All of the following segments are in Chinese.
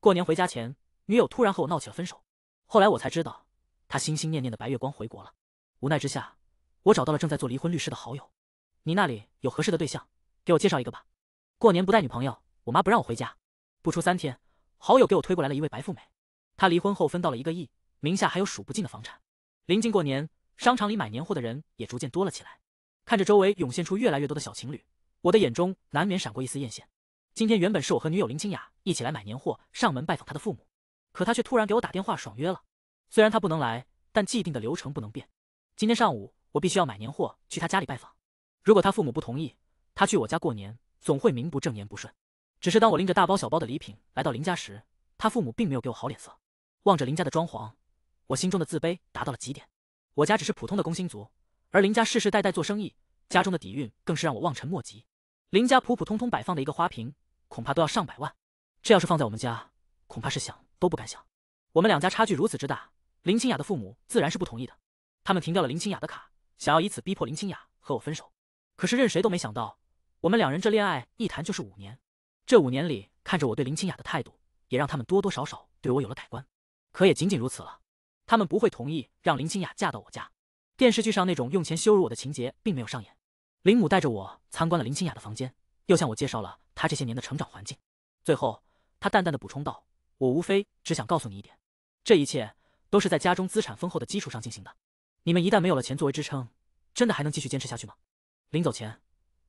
过年回家前，女友突然和我闹起了分手。后来我才知道，她心心念念的白月光回国了。无奈之下，我找到了正在做离婚律师的好友，你那里有合适的对象，给我介绍一个吧。过年不带女朋友，我妈不让我回家。不出三天，好友给我推过来了一位白富美。她离婚后分到了一个亿，名下还有数不尽的房产。临近过年，商场里买年货的人也逐渐多了起来。看着周围涌现出越来越多的小情侣，我的眼中难免闪过一丝艳羡。今天原本是我和女友林清雅一起来买年货，上门拜访她的父母，可她却突然给我打电话爽约了。虽然她不能来，但既定的流程不能变。今天上午我必须要买年货去她家里拜访。如果她父母不同意，她去我家过年总会名不正言不顺。只是当我拎着大包小包的礼品来到林家时，她父母并没有给我好脸色。望着林家的装潢，我心中的自卑达到了极点。我家只是普通的工薪族，而林家世世代代做生意，家中的底蕴更是让我望尘莫及。林家普普通通摆放的一个花瓶。恐怕都要上百万，这要是放在我们家，恐怕是想都不敢想。我们两家差距如此之大，林清雅的父母自然是不同意的。他们停掉了林清雅的卡，想要以此逼迫林清雅和我分手。可是任谁都没想到，我们两人这恋爱一谈就是五年。这五年里，看着我对林清雅的态度，也让他们多多少少对我有了改观。可也仅仅如此了，他们不会同意让林清雅嫁到我家。电视剧上那种用钱羞辱我的情节并没有上演。林母带着我参观了林清雅的房间。又向我介绍了他这些年的成长环境，最后他淡淡的补充道：“我无非只想告诉你一点，这一切都是在家中资产丰厚的基础上进行的。你们一旦没有了钱作为支撑，真的还能继续坚持下去吗？”临走前，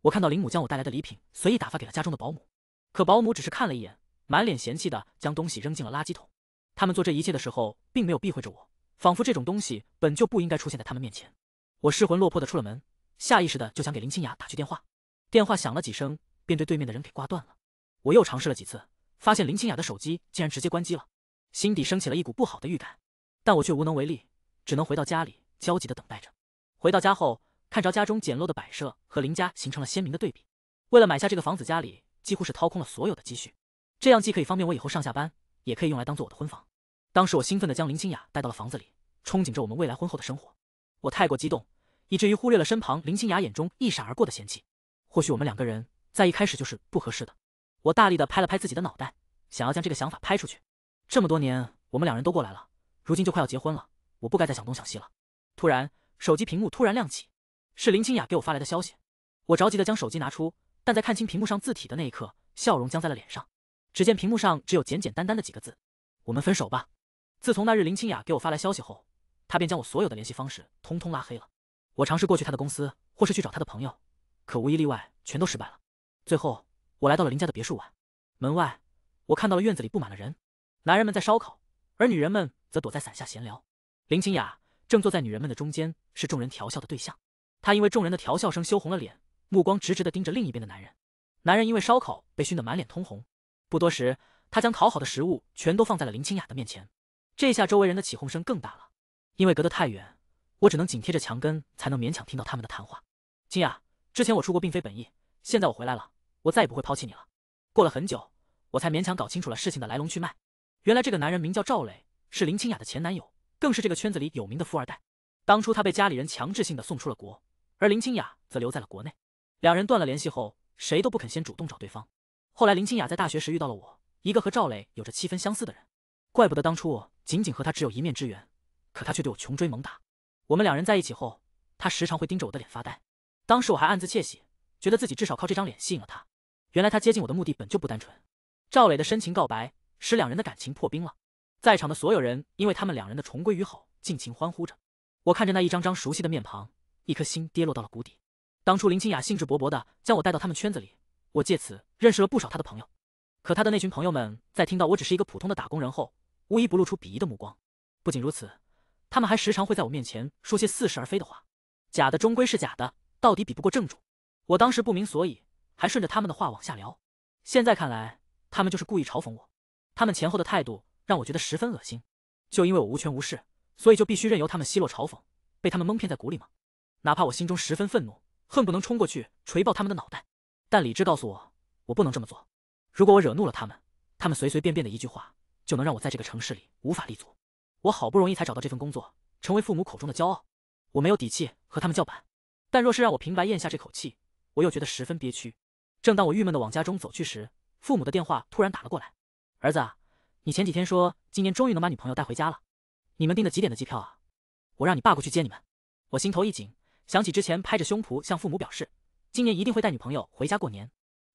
我看到林母将我带来的礼品随意打发给了家中的保姆，可保姆只是看了一眼，满脸嫌弃的将东西扔进了垃圾桶。他们做这一切的时候，并没有避讳着我，仿佛这种东西本就不应该出现在他们面前。我失魂落魄的出了门，下意识的就想给林清雅打去电话。电话响了几声，便对对面的人给挂断了。我又尝试了几次，发现林清雅的手机竟然直接关机了，心底升起了一股不好的预感，但我却无能为力，只能回到家里焦急的等待着。回到家后，看着家中简陋的摆设和林家形成了鲜明的对比。为了买下这个房子，家里几乎是掏空了所有的积蓄，这样既可以方便我以后上下班，也可以用来当做我的婚房。当时我兴奋地将林清雅带到了房子里，憧憬着我们未来婚后的生活。我太过激动，以至于忽略了身旁林清雅眼中一闪而过的嫌弃。或许我们两个人在一开始就是不合适的。我大力的拍了拍自己的脑袋，想要将这个想法拍出去。这么多年，我们两人都过来了，如今就快要结婚了，我不该再想东想西了。突然，手机屏幕突然亮起，是林清雅给我发来的消息。我着急的将手机拿出，但在看清屏幕上字体的那一刻，笑容僵在了脸上。只见屏幕上只有简简单单的几个字：“我们分手吧。”自从那日林清雅给我发来消息后，她便将我所有的联系方式通通拉黑了。我尝试过去她的公司，或是去找她的朋友。可无一例外，全都失败了。最后，我来到了林家的别墅外，门外，我看到了院子里布满了人，男人们在烧烤，而女人们则躲在伞下闲聊。林清雅正坐在女人们的中间，是众人调笑的对象。她因为众人的调笑声羞红了脸，目光直直的盯着另一边的男人。男人因为烧烤被熏得满脸通红。不多时，他将烤好的食物全都放在了林清雅的面前。这下周围人的起哄声更大了。因为隔得太远，我只能紧贴着墙根，才能勉强听到他们的谈话。清雅。之前我出国并非本意，现在我回来了，我再也不会抛弃你了。过了很久，我才勉强搞清楚了事情的来龙去脉。原来这个男人名叫赵磊，是林清雅的前男友，更是这个圈子里有名的富二代。当初他被家里人强制性的送出了国，而林清雅则留在了国内。两人断了联系后，谁都不肯先主动找对方。后来林清雅在大学时遇到了我，一个和赵磊有着七分相似的人。怪不得当初我仅仅和他只有一面之缘，可他却对我穷追猛打。我们两人在一起后，他时常会盯着我的脸发呆。当时我还暗自窃喜，觉得自己至少靠这张脸吸引了他。原来他接近我的目的本就不单纯。赵磊的深情告白使两人的感情破冰了，在场的所有人因为他们两人的重归于好，尽情欢呼着。我看着那一张张熟悉的面庞，一颗心跌落到了谷底。当初林清雅兴致勃勃地将我带到他们圈子里，我借此认识了不少他的朋友。可他的那群朋友们在听到我只是一个普通的打工人后，无一不露出鄙夷的目光。不仅如此，他们还时常会在我面前说些似是而非的话，假的终归是假的。到底比不过正主，我当时不明所以，还顺着他们的话往下聊。现在看来，他们就是故意嘲讽我。他们前后的态度让我觉得十分恶心。就因为我无权无势，所以就必须任由他们奚落嘲讽，被他们蒙骗在鼓里吗？哪怕我心中十分愤怒，恨不能冲过去锤爆他们的脑袋，但理智告诉我，我不能这么做。如果我惹怒了他们，他们随随便便的一句话就能让我在这个城市里无法立足。我好不容易才找到这份工作，成为父母口中的骄傲，我没有底气和他们叫板。但若是让我平白咽下这口气，我又觉得十分憋屈。正当我郁闷的往家中走去时，父母的电话突然打了过来：“儿子，你前几天说今年终于能把女朋友带回家了，你们订的几点的机票啊？我让你爸过去接你们。”我心头一紧，想起之前拍着胸脯向父母表示，今年一定会带女朋友回家过年，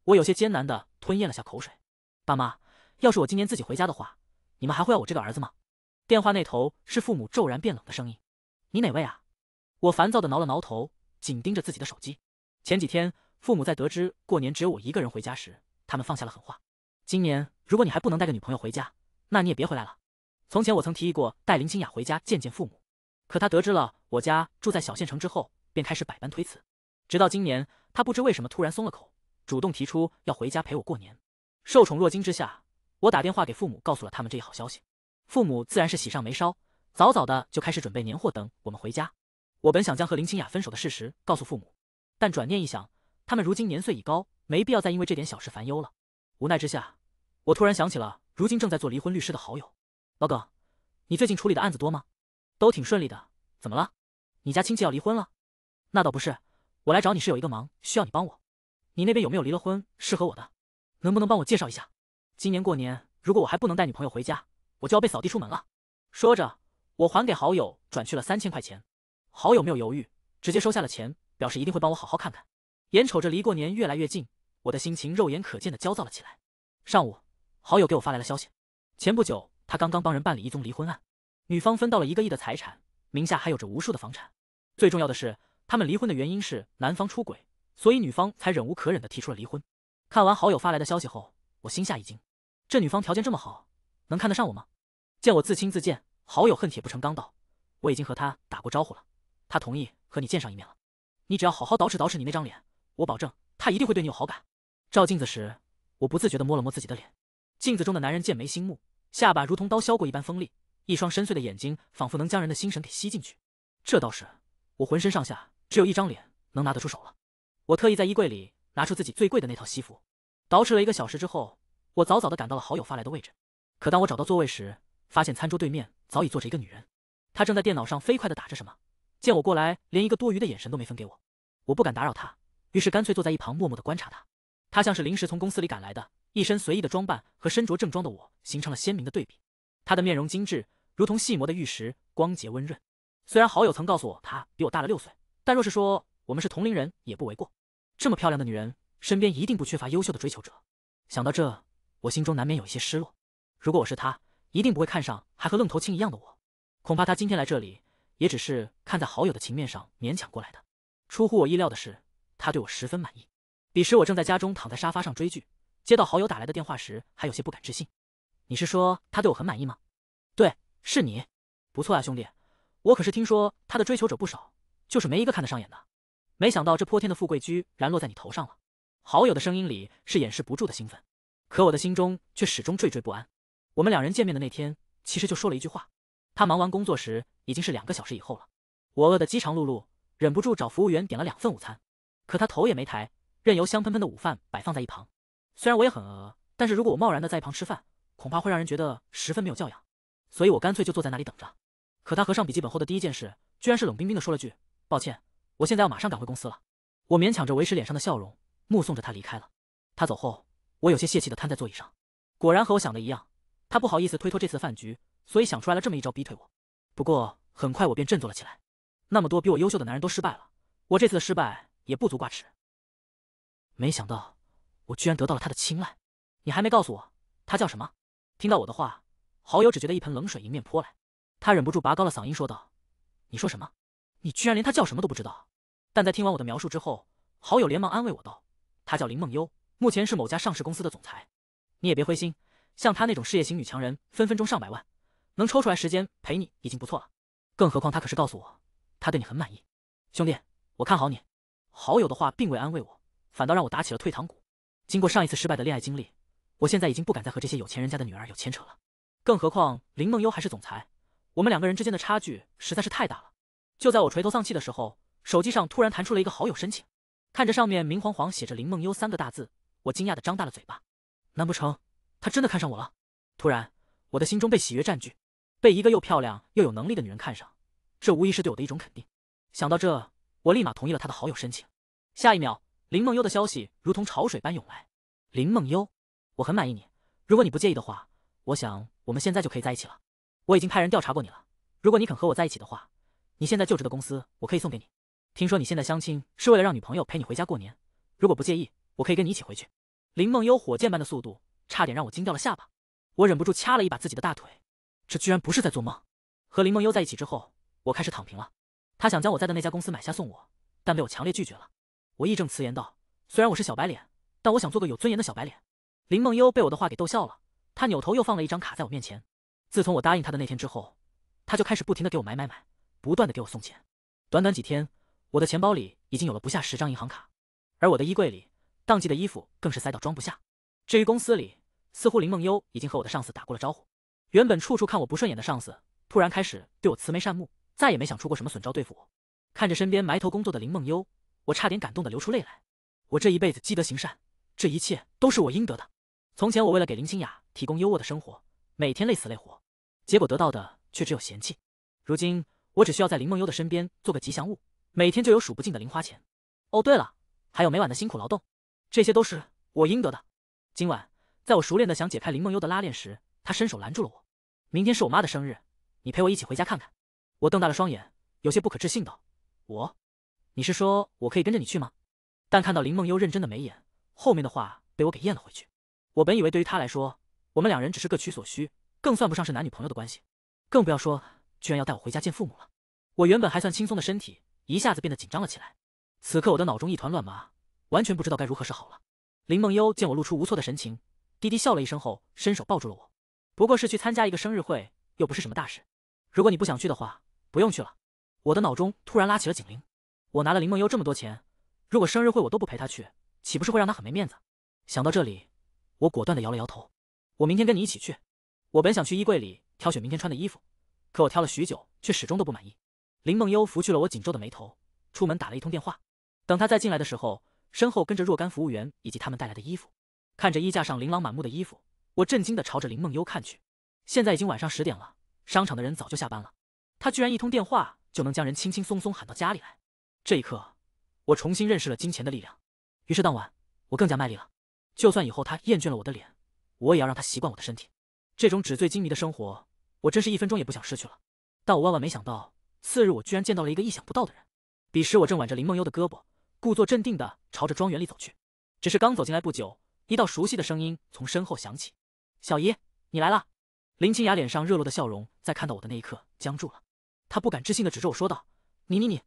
我有些艰难的吞咽了下口水：“爸妈，要是我今年自己回家的话，你们还会要我这个儿子吗？”电话那头是父母骤然变冷的声音：“你哪位啊？”我烦躁的挠了挠头。紧盯着自己的手机。前几天，父母在得知过年只有我一个人回家时，他们放下了狠话：今年如果你还不能带个女朋友回家，那你也别回来了。从前我曾提议过带林清雅回家见见父母，可她得知了我家住在小县城之后，便开始百般推辞。直到今年，她不知为什么突然松了口，主动提出要回家陪我过年。受宠若惊之下，我打电话给父母，告诉了他们这一好消息。父母自然是喜上眉梢，早早的就开始准备年货等我们回家。我本想将和林清雅分手的事实告诉父母，但转念一想，他们如今年岁已高，没必要再因为这点小事烦忧了。无奈之下，我突然想起了如今正在做离婚律师的好友老耿，你最近处理的案子多吗？都挺顺利的，怎么了？你家亲戚要离婚了？那倒不是，我来找你是有一个忙需要你帮我。你那边有没有离了婚适合我的？能不能帮我介绍一下？今年过年如果我还不能带女朋友回家，我就要被扫地出门了。说着，我还给好友转去了三千块钱。好友没有犹豫，直接收下了钱，表示一定会帮我好好看看。眼瞅着离过年越来越近，我的心情肉眼可见的焦躁了起来。上午，好友给我发来了消息。前不久，他刚刚帮人办理一宗离婚案，女方分到了一个亿的财产，名下还有着无数的房产。最重要的是，他们离婚的原因是男方出轨，所以女方才忍无可忍的提出了离婚。看完好友发来的消息后，我心下一惊：这女方条件这么好，能看得上我吗？见我自轻自贱，好友恨铁不成钢道：“我已经和他打过招呼了。”他同意和你见上一面了，你只要好好捯饬捯饬你那张脸，我保证他一定会对你有好感。照镜子时，我不自觉的摸了摸自己的脸，镜子中的男人剑眉星目，下巴如同刀削过一般锋利，一双深邃的眼睛仿佛能将人的心神给吸进去。这倒是，我浑身上下只有一张脸能拿得出手了。我特意在衣柜里拿出自己最贵的那套西服，捯饬了一个小时之后，我早早的赶到了好友发来的位置。可当我找到座位时，发现餐桌对面早已坐着一个女人，她正在电脑上飞快的打着什么。见我过来，连一个多余的眼神都没分给我，我不敢打扰他，于是干脆坐在一旁，默默的观察他。他像是临时从公司里赶来的，一身随意的装扮和身着正装的我形成了鲜明的对比。他的面容精致，如同细磨的玉石，光洁温润。虽然好友曾告诉我他比我大了六岁，但若是说我们是同龄人也不为过。这么漂亮的女人身边一定不缺乏优秀的追求者。想到这，我心中难免有一些失落。如果我是他，一定不会看上还和愣头青一样的我。恐怕他今天来这里。也只是看在好友的情面上勉强过来的。出乎我意料的是，他对我十分满意。彼时我正在家中躺在沙发上追剧，接到好友打来的电话时还有些不敢置信。你是说他对我很满意吗？对，是你。不错啊，兄弟，我可是听说他的追求者不少，就是没一个看得上眼的。没想到这泼天的富贵居然落在你头上了。好友的声音里是掩饰不住的兴奋，可我的心中却始终惴惴不安。我们两人见面的那天，其实就说了一句话。他忙完工作时。已经是两个小时以后了，我饿得饥肠辘辘，忍不住找服务员点了两份午餐，可他头也没抬，任由香喷喷的午饭摆放在一旁。虽然我也很饿，但是如果我贸然的在一旁吃饭，恐怕会让人觉得十分没有教养，所以我干脆就坐在那里等着。可他合上笔记本后的第一件事，居然是冷冰冰的说了句：“抱歉，我现在要马上赶回公司了。”我勉强着维持脸上的笑容，目送着他离开了。他走后，我有些泄气的瘫在座椅上。果然和我想的一样，他不好意思推脱这次饭局，所以想出来了这么一招逼退我。不过很快我便振作了起来，那么多比我优秀的男人都失败了，我这次的失败也不足挂齿。没想到我居然得到了他的青睐，你还没告诉我他叫什么？听到我的话，好友只觉得一盆冷水迎面泼来，他忍不住拔高了嗓音说道：“你说什么？你居然连他叫什么都不知道？”但在听完我的描述之后，好友连忙安慰我道：“他叫林梦优，目前是某家上市公司的总裁。你也别灰心，像她那种事业型女强人，分分钟上百万。”能抽出来时间陪你已经不错了，更何况他可是告诉我，他对你很满意。兄弟，我看好你。好友的话并未安慰我，反倒让我打起了退堂鼓。经过上一次失败的恋爱经历，我现在已经不敢再和这些有钱人家的女儿有牵扯了。更何况林梦优还是总裁，我们两个人之间的差距实在是太大了。就在我垂头丧气的时候，手机上突然弹出了一个好友申请。看着上面明晃晃写着林梦优”三个大字，我惊讶的张大了嘴巴。难不成他真的看上我了？突然，我的心中被喜悦占据。被一个又漂亮又有能力的女人看上，这无疑是对我的一种肯定。想到这，我立马同意了他的好友申请。下一秒，林梦幽的消息如同潮水般涌来。林梦幽，我很满意你。如果你不介意的话，我想我们现在就可以在一起了。我已经派人调查过你了。如果你肯和我在一起的话，你现在就职的公司我可以送给你。听说你现在相亲是为了让女朋友陪你回家过年，如果不介意，我可以跟你一起回去。林梦幽火箭般的速度，差点让我惊掉了下巴。我忍不住掐了一把自己的大腿。这居然不是在做梦！和林梦悠在一起之后，我开始躺平了。他想将我在的那家公司买下送我，但被我强烈拒绝了。我义正辞严道：“虽然我是小白脸，但我想做个有尊严的小白脸。”林梦悠被我的话给逗笑了，他扭头又放了一张卡在我面前。自从我答应他的那天之后，他就开始不停的给我买买买，不断的给我送钱。短短几天，我的钱包里已经有了不下十张银行卡，而我的衣柜里，当季的衣服更是塞到装不下。至于公司里，似乎林梦悠已经和我的上司打过了招呼。原本处处看我不顺眼的上司，突然开始对我慈眉善目，再也没想出过什么损招对付我。看着身边埋头工作的林梦幽，我差点感动的流出泪来。我这一辈子积德行善，这一切都是我应得的。从前我为了给林清雅提供优渥的生活，每天累死累活，结果得到的却只有嫌弃。如今我只需要在林梦幽的身边做个吉祥物，每天就有数不尽的零花钱。哦，对了，还有每晚的辛苦劳动，这些都是我应得的。今晚，在我熟练的想解开林梦幽的拉链时，他伸手拦住了我，明天是我妈的生日，你陪我一起回家看看。我瞪大了双眼，有些不可置信道：“我？你是说我可以跟着你去吗？”但看到林梦幽认真的眉眼，后面的话被我给咽了回去。我本以为对于他来说，我们两人只是各取所需，更算不上是男女朋友的关系，更不要说居然要带我回家见父母了。我原本还算轻松的身体一下子变得紧张了起来。此刻我的脑中一团乱麻，完全不知道该如何是好了。林梦幽见我露出无措的神情，低低笑了一声后，伸手抱住了我。不过是去参加一个生日会，又不是什么大事。如果你不想去的话，不用去了。我的脑中突然拉起了警铃。我拿了林梦悠这么多钱，如果生日会我都不陪她去，岂不是会让她很没面子？想到这里，我果断地摇了摇头。我明天跟你一起去。我本想去衣柜里挑选明天穿的衣服，可我挑了许久，却始终都不满意。林梦悠拂去了我紧皱的眉头，出门打了一通电话。等她再进来的时候，身后跟着若干服务员以及他们带来的衣服。看着衣架上琳琅满目的衣服。我震惊地朝着林梦悠看去，现在已经晚上十点了，商场的人早就下班了，他居然一通电话就能将人轻轻松松喊到家里来。这一刻，我重新认识了金钱的力量。于是当晚，我更加卖力了。就算以后他厌倦了我的脸，我也要让他习惯我的身体。这种纸醉金迷的生活，我真是一分钟也不想失去了。但我万万没想到，次日我居然见到了一个意想不到的人。彼时我正挽着林梦悠的胳膊，故作镇定地朝着庄园里走去。只是刚走进来不久，一道熟悉的声音从身后响起。小姨，你来了。林清雅脸上热络的笑容在看到我的那一刻僵住了，她不敢置信的指着我说道：“你你你，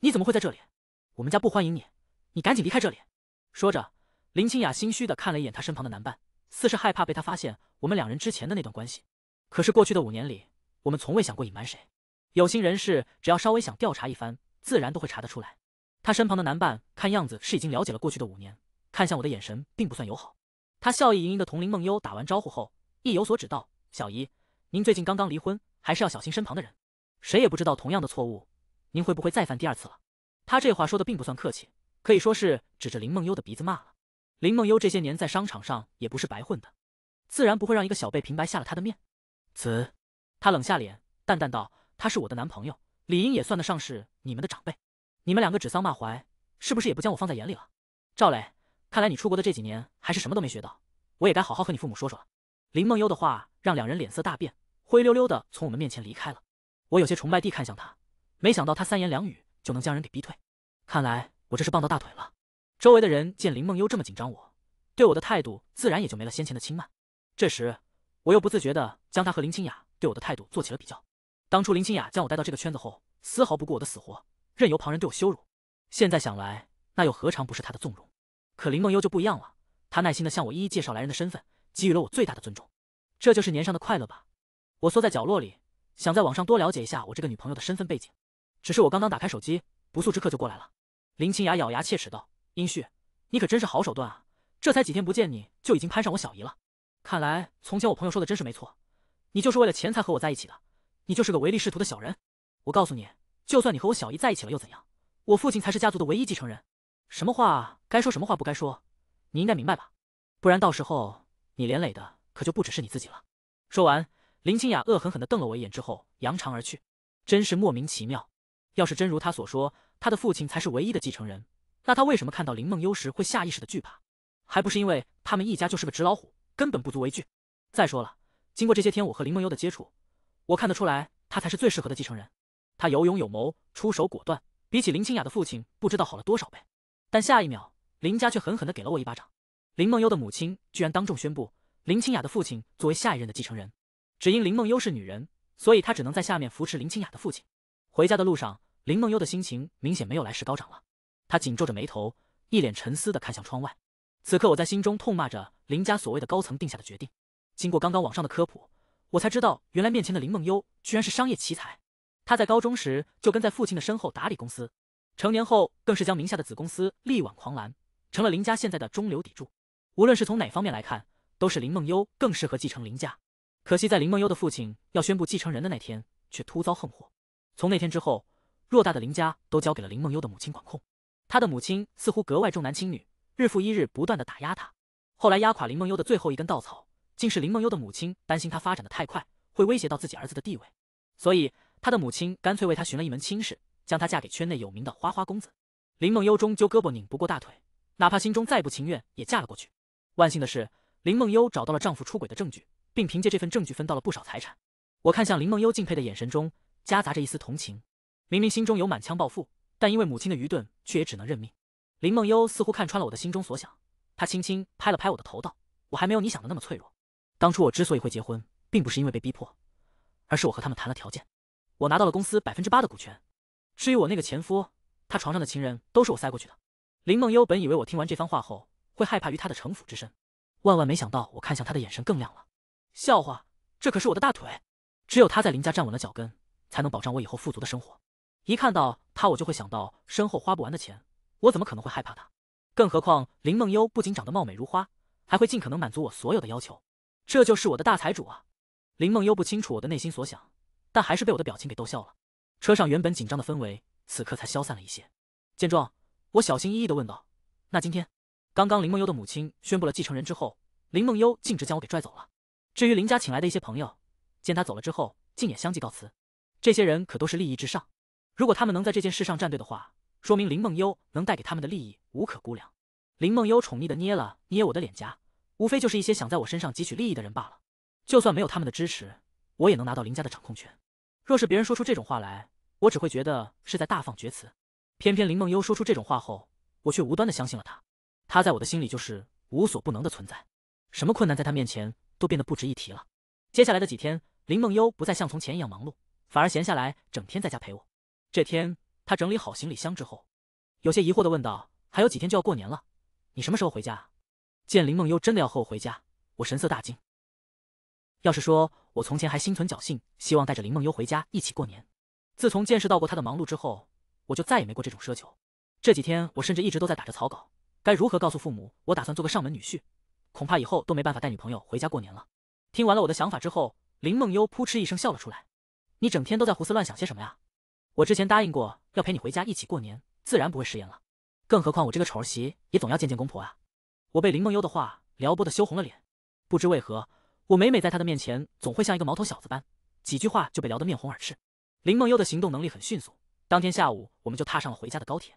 你怎么会在这里？我们家不欢迎你，你赶紧离开这里。”说着，林清雅心虚的看了一眼她身旁的男伴，似是害怕被他发现我们两人之前的那段关系。可是过去的五年里，我们从未想过隐瞒谁，有心人士只要稍微想调查一番，自然都会查得出来。他身旁的男伴看样子是已经了解了过去的五年，看向我的眼神并不算友好。他笑意盈盈的同林梦幽打完招呼后，意有所指道：“小姨，您最近刚刚离婚，还是要小心身旁的人。谁也不知道同样的错误，您会不会再犯第二次了？”他这话说的并不算客气，可以说是指着林梦幽的鼻子骂了。林梦幽这些年在商场上也不是白混的，自然不会让一个小辈平白下了她的面子。他冷下脸，淡淡道：“他是我的男朋友，理应也算得上是你们的长辈。你们两个指桑骂槐，是不是也不将我放在眼里了？”赵磊。看来你出国的这几年还是什么都没学到，我也该好好和你父母说说了。林梦悠的话让两人脸色大变，灰溜溜的从我们面前离开了。我有些崇拜地看向他，没想到他三言两语就能将人给逼退，看来我这是傍到大腿了。周围的人见林梦悠这么紧张我，对我的态度自然也就没了先前的轻慢。这时我又不自觉地将他和林清雅对我的态度做起了比较。当初林清雅将我带到这个圈子后，丝毫不顾我的死活，任由旁人对我羞辱。现在想来，那又何尝不是她的纵容？可林梦幽就不一样了，她耐心的向我一一介绍来人的身份，给予了我最大的尊重。这就是年上的快乐吧？我缩在角落里，想在网上多了解一下我这个女朋友的身份背景。只是我刚刚打开手机，不速之客就过来了。林清雅咬牙切齿道：“殷旭，你可真是好手段啊！这才几天不见，你就已经攀上我小姨了。看来从前我朋友说的真是没错，你就是为了钱才和我在一起的，你就是个唯利是图的小人。我告诉你，就算你和我小姨在一起了又怎样？我父亲才是家族的唯一继承人。”什么话该说，什么话不该说，你应该明白吧？不然到时候你连累的可就不只是你自己了。说完，林清雅恶狠狠的瞪了我一眼之后，扬长而去。真是莫名其妙，要是真如她所说，她的父亲才是唯一的继承人，那她为什么看到林梦幽时会下意识的惧怕？还不是因为他们一家就是个纸老虎，根本不足为惧。再说了，经过这些天我和林梦幽的接触，我看得出来，他才是最适合的继承人。他有勇有谋，出手果断，比起林清雅的父亲，不知道好了多少倍。但下一秒，林家却狠狠的给了我一巴掌。林梦优的母亲居然当众宣布，林清雅的父亲作为下一任的继承人。只因林梦优是女人，所以她只能在下面扶持林清雅的父亲。回家的路上，林梦优的心情明显没有来时高涨了。她紧皱着眉头，一脸沉思的看向窗外。此刻，我在心中痛骂着林家所谓的高层定下的决定。经过刚刚网上的科普，我才知道原来面前的林梦优居然是商业奇才。她在高中时就跟在父亲的身后打理公司。成年后，更是将名下的子公司力挽狂澜，成了林家现在的中流砥柱。无论是从哪方面来看，都是林梦优更适合继承林家。可惜在林梦优的父亲要宣布继承人的那天，却突遭横祸。从那天之后，偌大的林家都交给了林梦优的母亲管控。他的母亲似乎格外重男轻女，日复一日不断的打压他。后来压垮林梦优的最后一根稻草，竟是林梦优的母亲担心他发展的太快，会威胁到自己儿子的地位，所以他的母亲干脆为他寻了一门亲事。将她嫁给圈内有名的花花公子林梦幽，终究胳膊拧不过大腿，哪怕心中再不情愿，也嫁了过去。万幸的是，林梦幽找到了丈夫出轨的证据，并凭借这份证据分到了不少财产。我看向林梦幽敬佩的眼神中，夹杂着一丝同情。明明心中有满腔抱负，但因为母亲的愚钝，却也只能认命。林梦幽似乎看穿了我的心中所想，她轻轻拍了拍我的头，道：“我还没有你想的那么脆弱。当初我之所以会结婚，并不是因为被逼迫，而是我和他们谈了条件，我拿到了公司百分之八的股权。”至于我那个前夫，他床上的情人都是我塞过去的。林梦幽本以为我听完这番话后会害怕于他的城府之深，万万没想到我看向他的眼神更亮了。笑话，这可是我的大腿，只有他在林家站稳了脚跟，才能保障我以后富足的生活。一看到他，我就会想到身后花不完的钱，我怎么可能会害怕他？更何况林梦幽不仅长得貌美如花，还会尽可能满足我所有的要求，这就是我的大财主啊！林梦幽不清楚我的内心所想，但还是被我的表情给逗笑了。车上原本紧张的氛围，此刻才消散了一些。见状，我小心翼翼地问道：“那今天，刚刚林梦优的母亲宣布了继承人之后，林梦优径直将我给拽走了。至于林家请来的一些朋友，见他走了之后，竟也相继告辞。这些人可都是利益至上，如果他们能在这件事上站队的话，说明林梦优能带给他们的利益无可估量。”林梦优宠溺的捏了捏我的脸颊，无非就是一些想在我身上汲取利益的人罢了。就算没有他们的支持，我也能拿到林家的掌控权。若是别人说出这种话来，我只会觉得是在大放厥词。偏偏林梦悠说出这种话后，我却无端的相信了他。他在我的心里就是无所不能的存在，什么困难在他面前都变得不值一提了。接下来的几天，林梦悠不再像从前一样忙碌，反而闲下来，整天在家陪我。这天，他整理好行李箱之后，有些疑惑的问道：“还有几天就要过年了，你什么时候回家？”见林梦悠真的要和我回家，我神色大惊。要是说……我从前还心存侥幸，希望带着林梦幽回家一起过年。自从见识到过她的忙碌之后，我就再也没过这种奢求。这几天我甚至一直都在打着草稿，该如何告诉父母我打算做个上门女婿？恐怕以后都没办法带女朋友回家过年了。听完了我的想法之后，林梦幽扑哧一声笑了出来：“你整天都在胡思乱想些什么呀？我之前答应过要陪你回家一起过年，自然不会食言了。更何况我这个丑儿媳也总要见见公婆啊。”我被林梦幽的话撩拨的羞红了脸，不知为何。我每每在他的面前，总会像一个毛头小子般，几句话就被聊得面红耳赤。林梦悠的行动能力很迅速，当天下午我们就踏上了回家的高铁。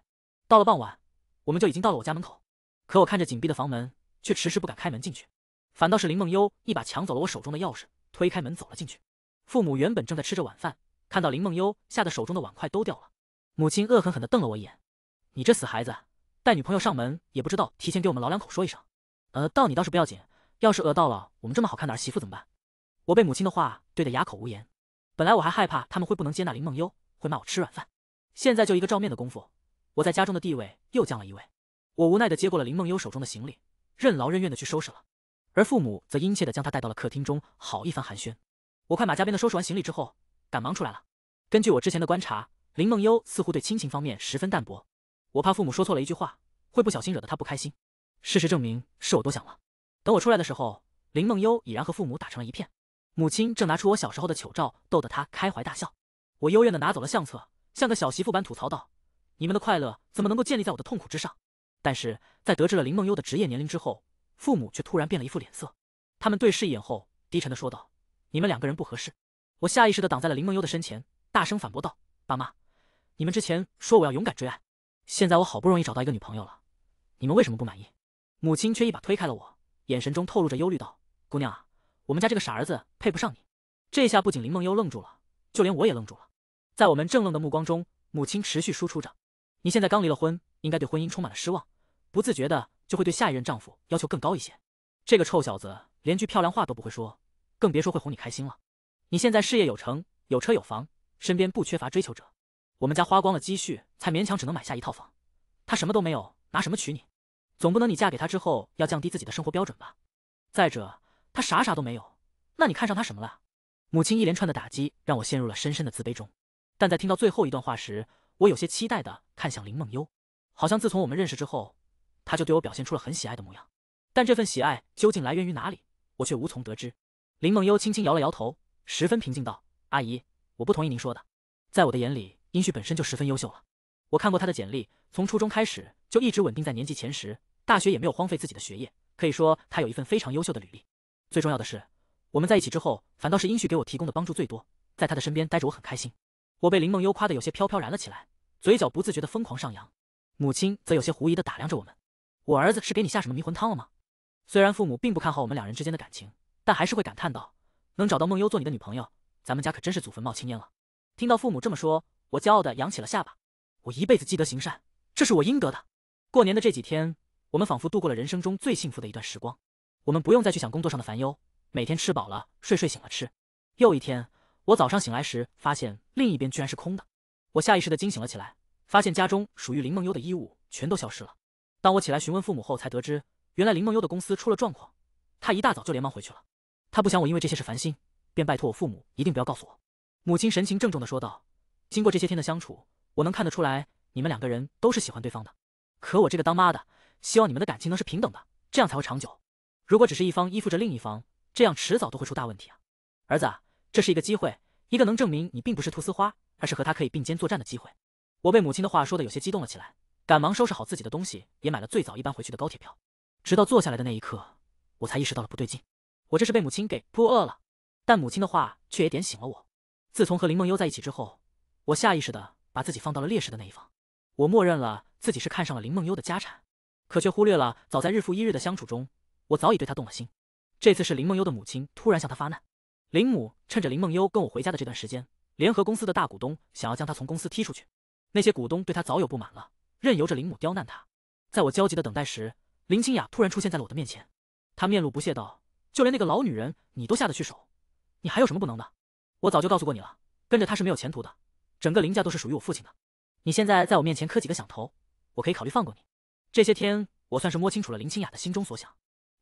到了傍晚，我们就已经到了我家门口。可我看着紧闭的房门，却迟迟不敢开门进去。反倒是林梦悠一把抢走了我手中的钥匙，推开门走了进去。父母原本正在吃着晚饭，看到林梦悠，吓得手中的碗筷都掉了。母亲恶狠狠地瞪了我一眼：“你这死孩子，带女朋友上门也不知道提前给我们老两口说一声。呃，到你倒是不要紧。”要是讹到了我们这么好看的儿媳妇怎么办？我被母亲的话怼得哑口无言。本来我还害怕他们会不能接纳林梦幽，会骂我吃软饭。现在就一个照面的功夫，我在家中的地位又降了一位。我无奈的接过了林梦幽手中的行李，任劳任怨的去收拾了。而父母则殷切的将她带到了客厅中，好一番寒暄。我快马加鞭的收拾完行李之后，赶忙出来了。根据我之前的观察，林梦幽似乎对亲情方面十分淡薄。我怕父母说错了一句话，会不小心惹得她不开心。事实证明是我多想了。等我出来的时候，林梦悠已然和父母打成了一片，母亲正拿出我小时候的糗照，逗得她开怀大笑。我幽怨的拿走了相册，像个小媳妇般吐槽道：“你们的快乐怎么能够建立在我的痛苦之上？”但是在得知了林梦悠的职业年龄之后，父母却突然变了一副脸色。他们对视一眼后，低沉的说道：“你们两个人不合适。”我下意识的挡在了林梦悠的身前，大声反驳道：“爸妈，你们之前说我要勇敢追爱，现在我好不容易找到一个女朋友了，你们为什么不满意？”母亲却一把推开了我。眼神中透露着忧虑，道：“姑娘啊，我们家这个傻儿子配不上你。”这下不仅林梦幽愣住了，就连我也愣住了。在我们正愣的目光中，母亲持续输出着：“你现在刚离了婚，应该对婚姻充满了失望，不自觉的就会对下一任丈夫要求更高一些。这个臭小子连句漂亮话都不会说，更别说会哄你开心了。你现在事业有成，有车有房，身边不缺乏追求者。我们家花光了积蓄才勉强只能买下一套房，他什么都没有，拿什么娶你？”总不能你嫁给他之后要降低自己的生活标准吧？再者，他啥啥都没有，那你看上他什么了？母亲一连串的打击让我陷入了深深的自卑中。但在听到最后一段话时，我有些期待的看向林梦幽，好像自从我们认识之后，他就对我表现出了很喜爱的模样。但这份喜爱究竟来源于哪里，我却无从得知。林梦幽轻轻摇了摇头，十分平静道：“阿姨，我不同意您说的。在我的眼里，殷旭本身就十分优秀了。我看过他的简历，从初中开始就一直稳定在年级前十。”大学也没有荒废自己的学业，可以说他有一份非常优秀的履历。最重要的是，我们在一起之后，反倒是英旭给我提供的帮助最多，在他的身边待着我很开心。我被林梦幽夸得有些飘飘然了起来，嘴角不自觉地疯狂上扬。母亲则有些狐疑地打量着我们：“我儿子是给你下什么迷魂汤了吗？”虽然父母并不看好我们两人之间的感情，但还是会感叹道：“能找到梦幽做你的女朋友，咱们家可真是祖坟冒青烟了。”听到父母这么说，我骄傲地扬起了下巴：“我一辈子积德行善，这是我应得的。”过年的这几天。我们仿佛度过了人生中最幸福的一段时光，我们不用再去想工作上的烦忧，每天吃饱了睡，睡醒了吃。又一天，我早上醒来时发现另一边居然是空的，我下意识的惊醒了起来，发现家中属于林梦幽的衣物全都消失了。当我起来询问父母后，才得知原来林梦幽的公司出了状况，她一大早就连忙回去了。她不想我因为这些事烦心，便拜托我父母一定不要告诉我。母亲神情郑重的说道：“经过这些天的相处，我能看得出来，你们两个人都是喜欢对方的。可我这个当妈的……”希望你们的感情能是平等的，这样才会长久。如果只是一方依附着另一方，这样迟早都会出大问题啊！儿子，这是一个机会，一个能证明你并不是菟丝花，而是和他可以并肩作战的机会。我被母亲的话说的有些激动了起来，赶忙收拾好自己的东西，也买了最早一班回去的高铁票。直到坐下来的那一刻，我才意识到了不对劲，我这是被母亲给扑饿了。但母亲的话却也点醒了我。自从和林梦幽在一起之后，我下意识的把自己放到了劣势的那一方，我默认了自己是看上了林梦幽的家产。可却忽略了，早在日复一日的相处中，我早已对他动了心。这次是林梦优的母亲突然向他发难，林母趁着林梦优跟我回家的这段时间，联合公司的大股东想要将他从公司踢出去。那些股东对他早有不满，了任由着林母刁难他。在我焦急的等待时，林清雅突然出现在了我的面前，她面露不屑道：“就连那个老女人你都下得去手，你还有什么不能的？我早就告诉过你了，跟着他是没有前途的。整个林家都是属于我父亲的，你现在在我面前磕几个响头，我可以考虑放过你。”这些天，我算是摸清楚了林清雅的心中所想。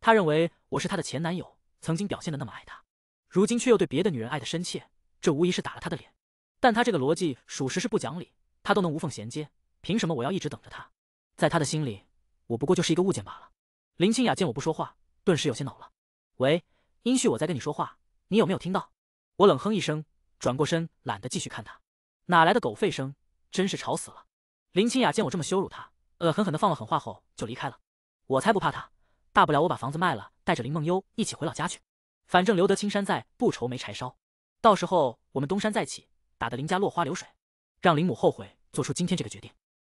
她认为我是她的前男友，曾经表现的那么爱她，如今却又对别的女人爱的深切，这无疑是打了她的脸。但她这个逻辑属实是不讲理，她都能无缝衔接，凭什么我要一直等着她？在她的心里，我不过就是一个物件罢了。林清雅见我不说话，顿时有些恼了：“喂，殷旭，我在跟你说话，你有没有听到？”我冷哼一声，转过身，懒得继续看她。哪来的狗吠声？真是吵死了！林清雅见我这么羞辱她。恶狠狠地放了狠话后就离开了。我才不怕他，大不了我把房子卖了，带着林梦幽一起回老家去。反正留得青山在，不愁没柴烧。到时候我们东山再起，打得林家落花流水，让林母后悔做出今天这个决定。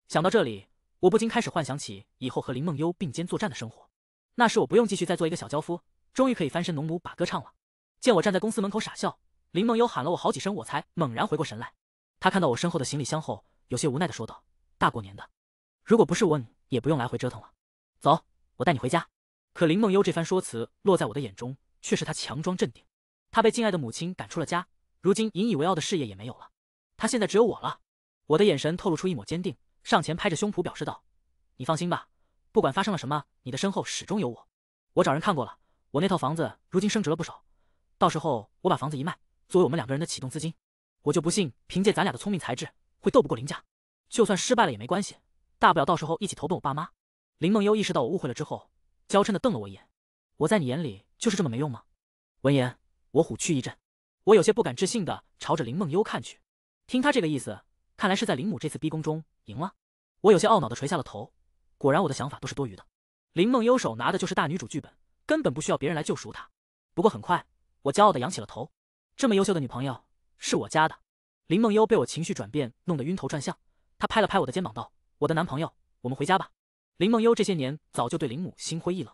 想到这里，我不禁开始幻想起以后和林梦幽并肩作战的生活。那时我不用继续再做一个小娇夫，终于可以翻身农奴把歌唱了。见我站在公司门口傻笑，林梦幽喊了我好几声，我才猛然回过神来。她看到我身后的行李箱后，有些无奈地说道：“大过年的。”如果不是我，你也不用来回折腾了。走，我带你回家。可林梦幽这番说辞落在我的眼中，却是他强装镇定。他被敬爱的母亲赶出了家，如今引以为傲的事业也没有了。他现在只有我了。我的眼神透露出一抹坚定，上前拍着胸脯表示道：“你放心吧，不管发生了什么，你的身后始终有我。”我找人看过了，我那套房子如今升值了不少。到时候我把房子一卖，作为我们两个人的启动资金，我就不信凭借咱俩的聪明才智会斗不过林家。就算失败了也没关系。大不了到时候一起投奔我爸妈。林梦悠意识到我误会了之后，娇嗔地瞪了我一眼。我在你眼里就是这么没用吗？闻言，我虎躯一震，我有些不敢置信地朝着林梦悠看去。听她这个意思，看来是在林母这次逼宫中赢了。我有些懊恼地垂下了头。果然，我的想法都是多余的。林梦悠手拿的就是大女主剧本，根本不需要别人来救赎她。不过很快，我骄傲地扬起了头。这么优秀的女朋友是我家的。林梦悠被我情绪转变弄得晕头转向，她拍了拍我的肩膀道。我的男朋友，我们回家吧。林梦悠这些年早就对林母心灰意冷，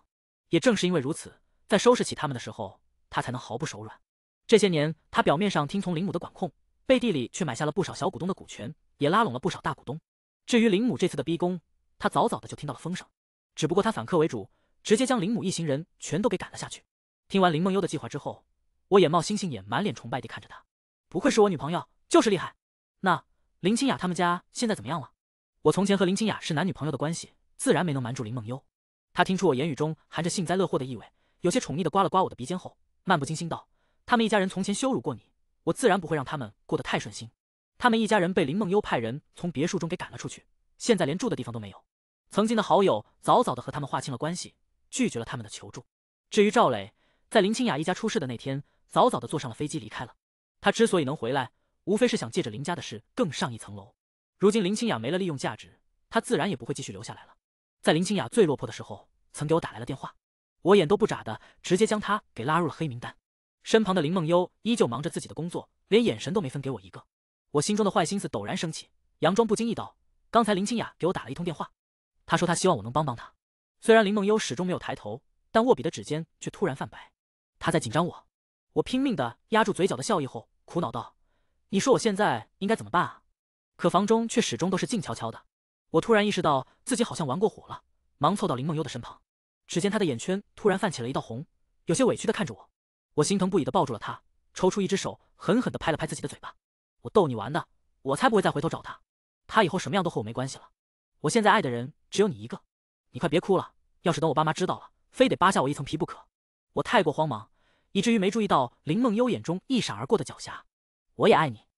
也正是因为如此，在收拾起他们的时候，她才能毫不手软。这些年，她表面上听从林母的管控，背地里却买下了不少小股东的股权，也拉拢了不少大股东。至于林母这次的逼宫，她早早的就听到了风声，只不过她反客为主，直接将林母一行人全都给赶了下去。听完林梦悠的计划之后，我眼冒星星眼，满脸崇拜地看着她，不愧是我女朋友，就是厉害。那林清雅他们家现在怎么样了？我从前和林清雅是男女朋友的关系，自然没能瞒住林梦幽。她听出我言语中含着幸灾乐祸的意味，有些宠溺的刮了刮我的鼻尖后，漫不经心道：“他们一家人从前羞辱过你，我自然不会让他们过得太顺心。他们一家人被林梦幽派人从别墅中给赶了出去，现在连住的地方都没有。曾经的好友早早的和他们划清了关系，拒绝了他们的求助。至于赵磊，在林清雅一家出事的那天，早早的坐上了飞机离开了。他之所以能回来，无非是想借着林家的事更上一层楼。”如今林清雅没了利用价值，她自然也不会继续留下来了。在林清雅最落魄的时候，曾给我打来了电话，我眼都不眨的直接将她给拉入了黑名单。身旁的林梦悠依旧忙着自己的工作，连眼神都没分给我一个。我心中的坏心思陡然升起，佯装不经意道：“刚才林清雅给我打了一通电话，她说她希望我能帮帮她。”虽然林梦悠始终没有抬头，但握笔的指尖却突然泛白。她在紧张我。我拼命的压住嘴角的笑意后，苦恼道：“你说我现在应该怎么办啊？”可房中却始终都是静悄悄的，我突然意识到自己好像玩过火了，忙凑到林梦幽的身旁。只见她的眼圈突然泛起了一道红，有些委屈的看着我。我心疼不已的抱住了她，抽出一只手狠狠的拍了拍自己的嘴巴。我逗你玩的，我才不会再回头找他。他以后什么样都和我没关系了。我现在爱的人只有你一个，你快别哭了。要是等我爸妈知道了，非得扒下我一层皮不可。我太过慌忙，以至于没注意到林梦幽眼中一闪而过的狡黠。我也爱你。